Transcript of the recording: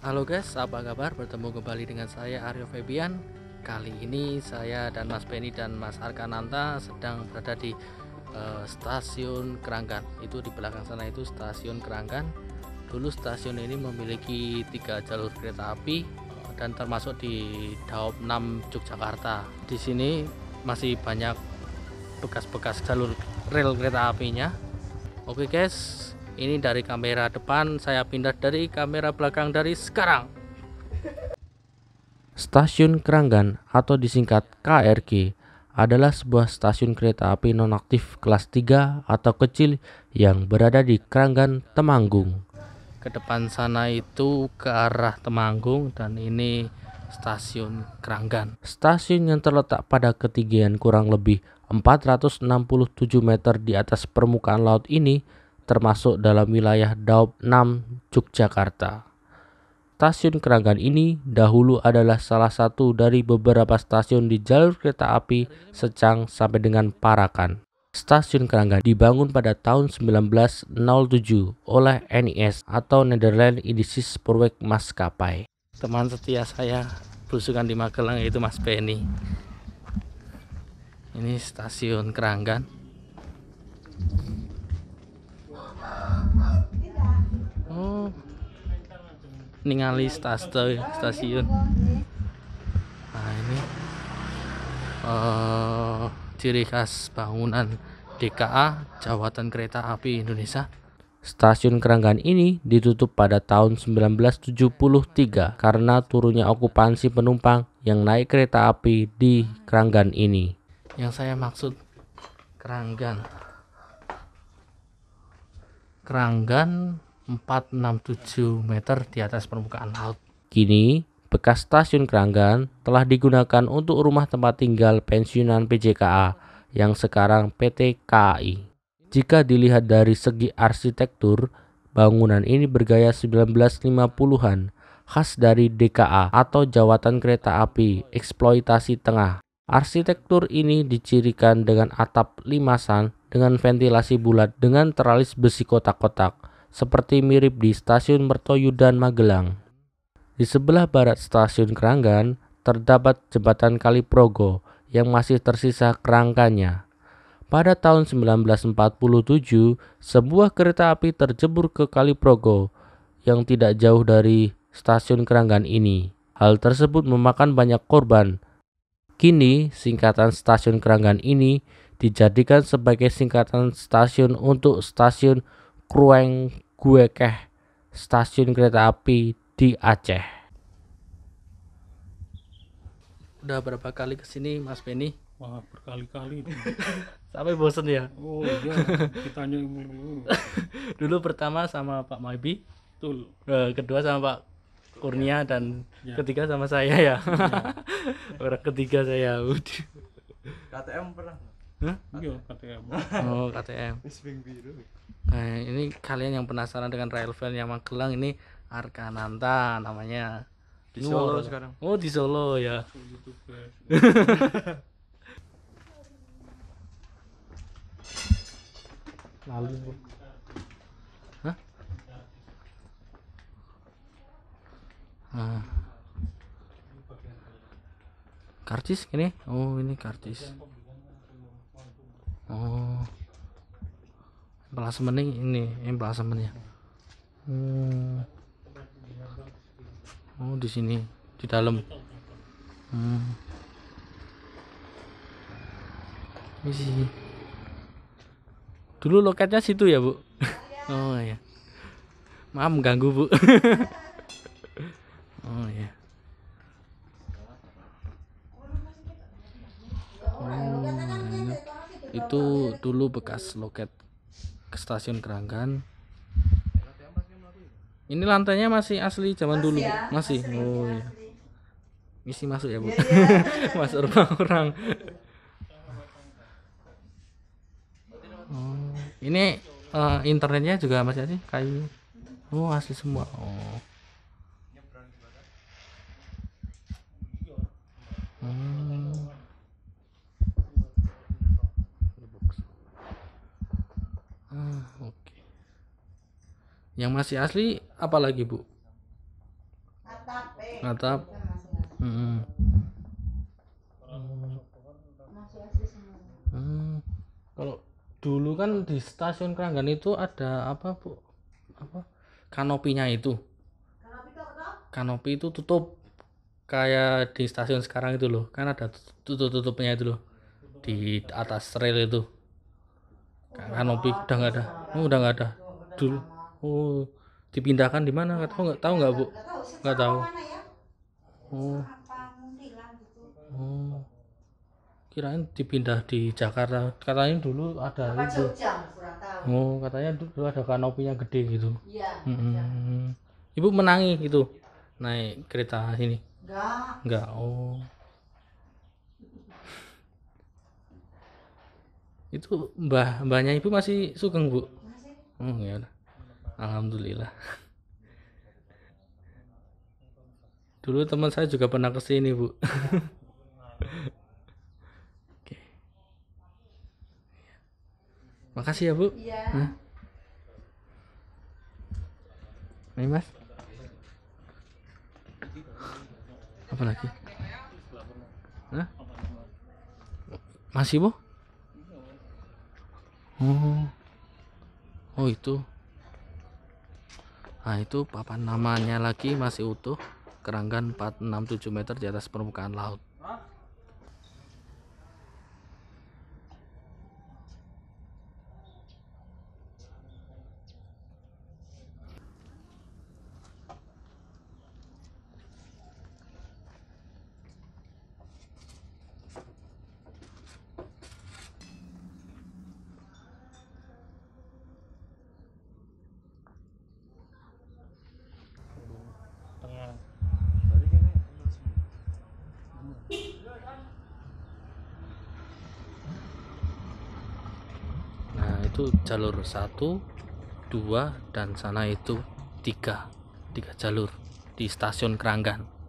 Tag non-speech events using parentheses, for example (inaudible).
Halo guys, apa kabar? Bertemu kembali dengan saya Aryo Febian. Kali ini saya dan Mas Beni dan Mas Arkananta sedang berada di uh, stasiun Keranggan. Itu di belakang sana itu stasiun Keranggan. Dulu stasiun ini memiliki tiga jalur kereta api dan termasuk di daob 6 Yogyakarta. Di sini masih banyak bekas-bekas jalur rel kereta apinya. Oke guys, ini dari kamera depan saya pindah dari kamera belakang dari sekarang Stasiun Keranggan atau disingkat KRG adalah sebuah stasiun kereta api nonaktif kelas 3 atau kecil yang berada di Keranggan, Temanggung. Ke depan sana itu ke arah Temanggung dan ini stasiun Keranggan. Stasiun yang terletak pada ketinggian kurang lebih 467 meter di atas permukaan laut ini termasuk dalam wilayah Daob 6 Yogyakarta. Stasiun Keranggan ini dahulu adalah salah satu dari beberapa stasiun di jalur kereta api Secang sampai dengan Parakan. Stasiun Keranggan dibangun pada tahun 1907 oleh NIS atau Netherlands Indies Spoorweg Maskapai. Teman setia saya berusukan di Magelang yaitu Mas Penny. Ini stasiun Keranggan. ningali stasiun stasiun nah ini uh, ciri khas bangunan DKA Jawatan Kereta Api Indonesia Stasiun Keranggan ini ditutup pada tahun 1973 karena turunnya okupansi penumpang yang naik kereta api di Keranggan ini. Yang saya maksud Keranggan. Keranggan 467 meter di atas permukaan laut. Kini, bekas stasiun Keranggan telah digunakan untuk rumah tempat tinggal pensiunan PJKA yang sekarang PT KAI. Jika dilihat dari segi arsitektur, bangunan ini bergaya 1950-an, khas dari DKA atau Jawatan Kereta Api Eksploitasi Tengah. Arsitektur ini dicirikan dengan atap limasan dengan ventilasi bulat dengan teralis besi kotak-kotak seperti mirip di Stasiun Mertoyu dan Magelang. Di sebelah barat Stasiun Keranggan terdapat jembatan Kaliprogo yang masih tersisa kerangkanya. Pada tahun 1947, sebuah kereta api terjebur ke Kaliprogo yang tidak jauh dari stasiun Keranggan ini. Hal tersebut memakan banyak korban. Kini, singkatan stasiun Keranggan ini dijadikan sebagai singkatan stasiun untuk stasiun Krueng Guekeh stasiun kereta api di Aceh. Udah berapa kali kesini Mas Benny? Wah berkali-kali. (laughs) Sampai bosen ya? Oh iya, ditanya dulu. (laughs) dulu pertama sama Pak Maibi, Betul. Eh, kedua sama Pak Kurnia ya. dan ya. ketiga sama saya ya. ya. (laughs) Orang ketiga saya. KTM pernah? Hah? Iya, KTM. Oh, KTM. Wis biru. Nah, ini kalian yang penasaran dengan Rail Van yang Magelang ini Arkananta namanya. Di Solo sekarang. Oh, di Solo ya. Lalu. Hah? Nah. ini? Oh, ini kartis Oh plasemennya ini ini plasemennya hmm. oh di sini di dalam hmm. ini sih dulu loketnya situ ya bu iya. oh ya maaf mengganggu bu (laughs) oh ya oh, itu dulu bekas loket ke stasiun Keranggan ini lantainya masih asli zaman masih dulu ya, masih asli, oh ya. misi masuk ya bu ya, ya. (laughs) masuk orang orang oh ini uh, internetnya juga masih asli kayu oh asli semua oh Yang masih asli apa lagi Bu? Atap. Eh. Atap. Hmm. Kalau dulu kan di stasiun Keranggan itu ada apa Bu? Apa? Kanopinya itu. Kanopi itu tutup kayak di stasiun sekarang itu loh kan ada tutup-tutupnya itu loh di atas rel itu kanopi udah nggak ada oh, udah nggak ada dulu oh dipindahkan di mana nggak tahu nggak tahu nggak bu nggak tahu ya? oh gitu. oh kirain dipindah di Jakarta katanya dulu ada itu oh katanya dulu ada kanopinya gede gitu iya ibu menangi gitu naik kereta ini enggak enggak oh itu mbah mbahnya ibu masih sugeng bu masih. oh ya alhamdulillah dulu teman saya juga pernah ke sini bu (laughs) Oke. makasih ya bu iya nah. mas apa lagi Nah. masih bu oh oh itu nah itu papan namanya lagi masih utuh keranggan 467 meter di atas permukaan laut itu jalur satu, dua dan sana itu tiga, tiga jalur di stasiun Keranggan